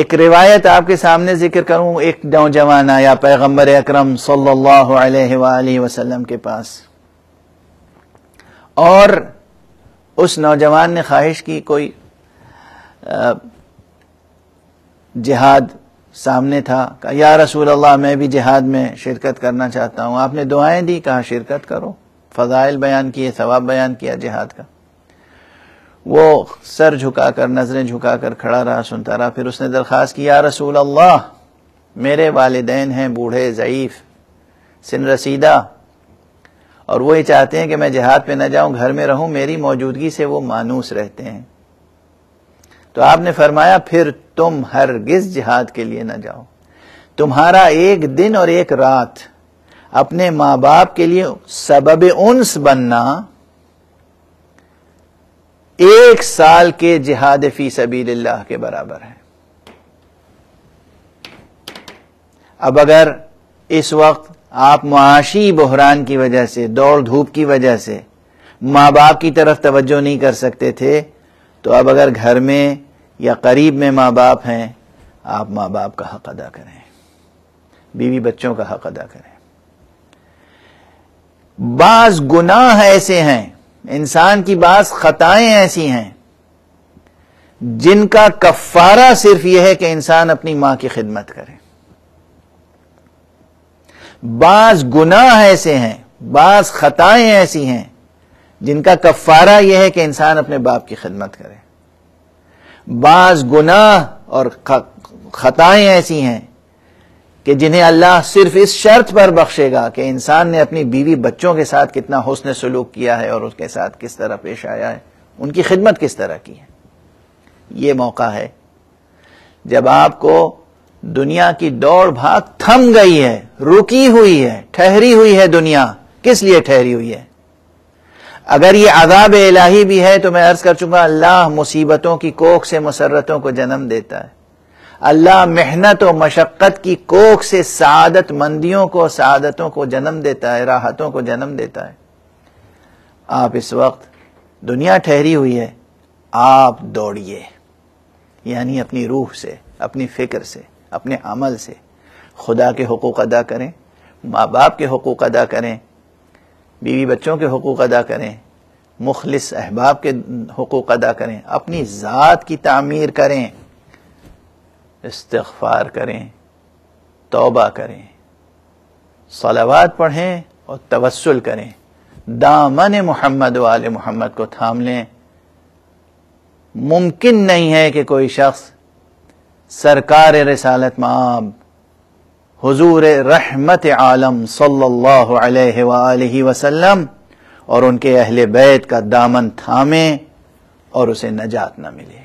एक रिवायत आपके सामने जिक्र करूं एक नौजवान आया पैगंबर अकरम सल्लल्लाहु अलैहि वसल्लम के पास और उस नौजवान ने ख्वाहिश की कोई जिहाद सामने था कहा या रसूल अल्लाह मैं भी जिहाद में शिरकत करना चाहता हूं आपने दुआएं दी कहा शिरकत करो फजाइल बयान किए सवाब बयान किया जिहाद का वो सर झुकाकर नजरें झुकाकर खड़ा रहा सुनता रहा फिर उसने दरख्वास्त की या रसूल अल्लाह मेरे वालदेन हैं बूढ़े ज़यीफ़ सिन रसीदा और वो ये चाहते हैं कि मैं जहाद पे न जाऊं घर में रहूं मेरी मौजूदगी से वो मानूस रहते हैं तो आपने फरमाया फिर तुम हर गिज जिहाद के लिए न जाओ तुम्हारा एक दिन और एक रात अपने माँ बाप के लिए सबब उन्स बनना एक साल के जिहाद फी सबील के बराबर है अब अगर इस वक्त आप मुआशी बहरान की वजह से दौड़ धूप की वजह से माँ बाप की तरफ तवज्जो नहीं कर सकते थे तो अब अगर घर में या करीब में माँ बाप हैं आप माँ बाप का हक अदा करें बीवी बच्चों का हक अदा करें बाज गुनाह ऐसे हैं इंसान की बात खताएं ऐसी हैं जिनका कफारा सिर्फ यह है कि इंसान अपनी मां की खिदमत करे बास गुनाह ऐसे हैं बास खताएं ऐसी हैं जिनका कफारा यह है कि इंसान अपने बाप की खिदमत करे बास गुनाह और खताएं ऐसी हैं कि जिन्हें अल्लाह सिर्फ इस शर्त पर बख्शेगा कि इंसान ने अपनी बीवी बच्चों के साथ कितना हुसन सलूक किया है और उसके साथ किस तरह पेश आया है उनकी खिदमत किस तरह की है ये मौका है जब आपको दुनिया की दौड़ भाग थम गई है रुकी हुई है ठहरी हुई है दुनिया किस लिए ठहरी हुई है अगर ये आदाब इलाही भी है तो मैं अर्ज कर चुका अल्लाह मुसीबतों की कोख से मुसरतों को जन्म देता है अल्लाह मेहनत और मशक्क़त की कोख से सादत मंदियों को सादतों को जन्म देता है राहतों को जन्म देता है आप इस वक्त दुनिया ठहरी हुई है आप दौड़िए यानी अपनी रूह से अपनी फिक्र से अपने अमल से खुदा के हकूक अदा करें माँ बाप के हकूक अदा करें बीवी बच्चों के हकूक अदा करें मुखलिस अहबाब के हकूक अदा करें अपनी ज़ात की तामीर करें इस्तफ़ार करें तोबा करें सलावाद पढ़ें और तवसल करें दामन मोहम्मद वाल मोहम्मद को थाम लें मुमकिन नहीं है कि कोई शख्स सरकार रसालत माब हजूर रहमत आलम सल्ला वसलम और उनके अहल बैत का दामन थामे और उसे नजात न मिले